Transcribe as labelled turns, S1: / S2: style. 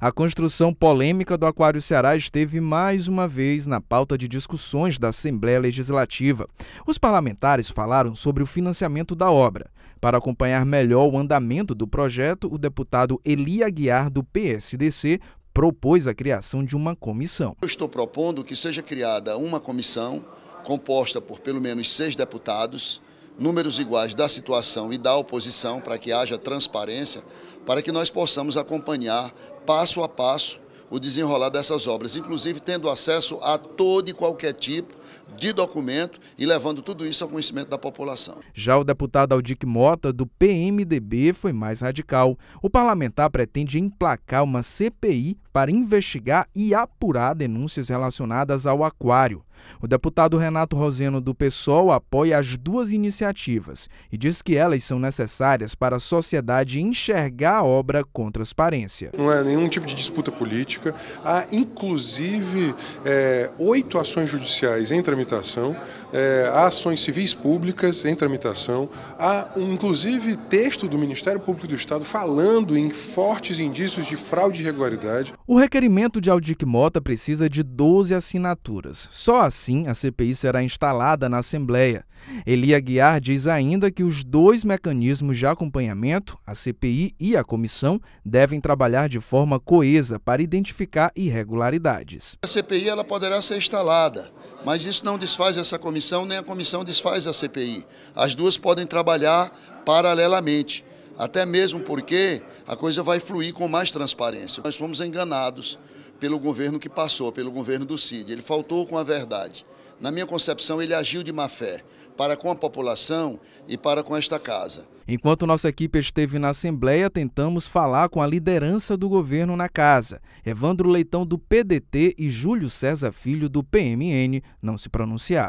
S1: a construção polêmica do Aquário Ceará esteve mais uma vez na pauta de discussões da Assembleia Legislativa. Os parlamentares falaram sobre o financiamento da obra. Para acompanhar melhor o andamento do projeto, o deputado Eli Aguiar, do PSDC, propôs a criação de uma comissão.
S2: Eu estou propondo que seja criada uma comissão composta por pelo menos seis deputados números iguais da situação e da oposição, para que haja transparência, para que nós possamos acompanhar passo a passo o desenrolar dessas obras, inclusive tendo acesso a todo e qualquer tipo de documento e levando tudo isso ao conhecimento da população.
S1: Já o deputado Aldic Mota, do PMDB, foi mais radical. O parlamentar pretende emplacar uma CPI para investigar e apurar denúncias relacionadas ao aquário. O deputado Renato Roseno do PSOL apoia as duas iniciativas e diz que elas são necessárias para a sociedade enxergar a obra com transparência.
S3: Não é nenhum tipo de disputa política. Há, inclusive, é, oito ações judiciais em tramitação, é, há ações civis públicas em tramitação, há, inclusive, texto do Ministério Público do Estado falando em fortes indícios de fraude e irregularidade.
S1: O requerimento de Aldic Mota precisa de 12 assinaturas. Só assim a CPI será instalada na Assembleia. Elia Guiar diz ainda que os dois mecanismos de acompanhamento, a CPI e a comissão, devem trabalhar de forma coesa para identificar irregularidades.
S2: A CPI ela poderá ser instalada, mas isso não desfaz essa comissão, nem a comissão desfaz a CPI. As duas podem trabalhar paralelamente. Até mesmo porque a coisa vai fluir com mais transparência. Nós fomos enganados pelo governo que passou, pelo governo do Cid. Ele faltou com a verdade. Na minha concepção, ele agiu de má fé para com a população e para com esta casa.
S1: Enquanto nossa equipe esteve na Assembleia, tentamos falar com a liderança do governo na casa. Evandro Leitão, do PDT, e Júlio César Filho, do PMN, não se pronunciaram.